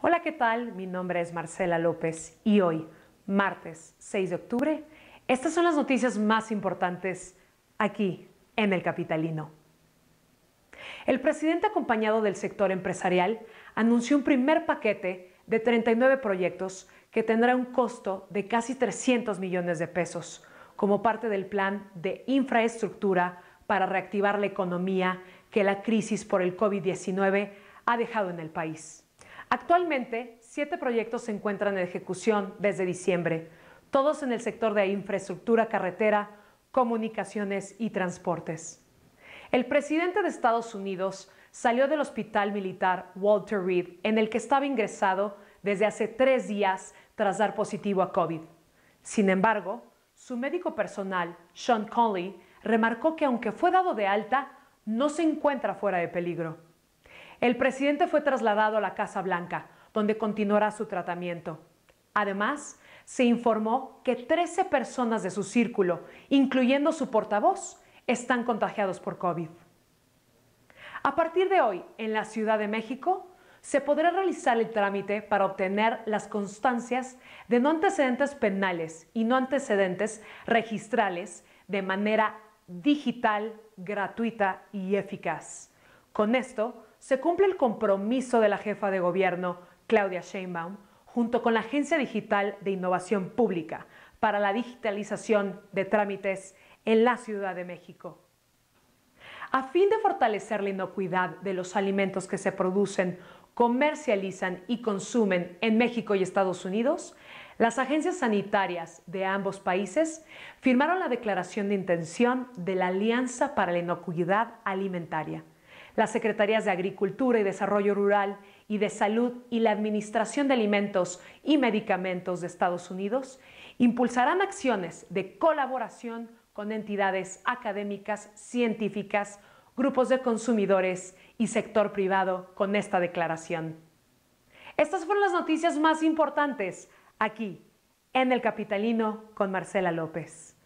Hola, ¿qué tal? Mi nombre es Marcela López y hoy, martes 6 de octubre, estas son las noticias más importantes aquí en El Capitalino. El presidente acompañado del sector empresarial anunció un primer paquete de 39 proyectos que tendrá un costo de casi 300 millones de pesos como parte del plan de infraestructura para reactivar la economía que la crisis por el COVID-19 ha dejado en el país. Actualmente, siete proyectos se encuentran en ejecución desde diciembre, todos en el sector de infraestructura carretera, comunicaciones y transportes. El presidente de Estados Unidos salió del hospital militar Walter Reed, en el que estaba ingresado desde hace tres días tras dar positivo a COVID. Sin embargo, su médico personal, Sean Conley, remarcó que aunque fue dado de alta, no se encuentra fuera de peligro. El presidente fue trasladado a la Casa Blanca, donde continuará su tratamiento. Además, se informó que 13 personas de su círculo, incluyendo su portavoz, están contagiados por COVID. A partir de hoy, en la Ciudad de México, se podrá realizar el trámite para obtener las constancias de no antecedentes penales y no antecedentes registrales de manera digital, gratuita y eficaz. Con esto, se cumple el compromiso de la jefa de gobierno, Claudia Sheinbaum, junto con la Agencia Digital de Innovación Pública para la digitalización de trámites en la Ciudad de México. A fin de fortalecer la inocuidad de los alimentos que se producen, comercializan y consumen en México y Estados Unidos, las agencias sanitarias de ambos países firmaron la declaración de intención de la Alianza para la Inocuidad Alimentaria, las Secretarías de Agricultura y Desarrollo Rural y de Salud y la Administración de Alimentos y Medicamentos de Estados Unidos impulsarán acciones de colaboración con entidades académicas, científicas, grupos de consumidores y sector privado con esta declaración. Estas fueron las noticias más importantes aquí en El Capitalino con Marcela López.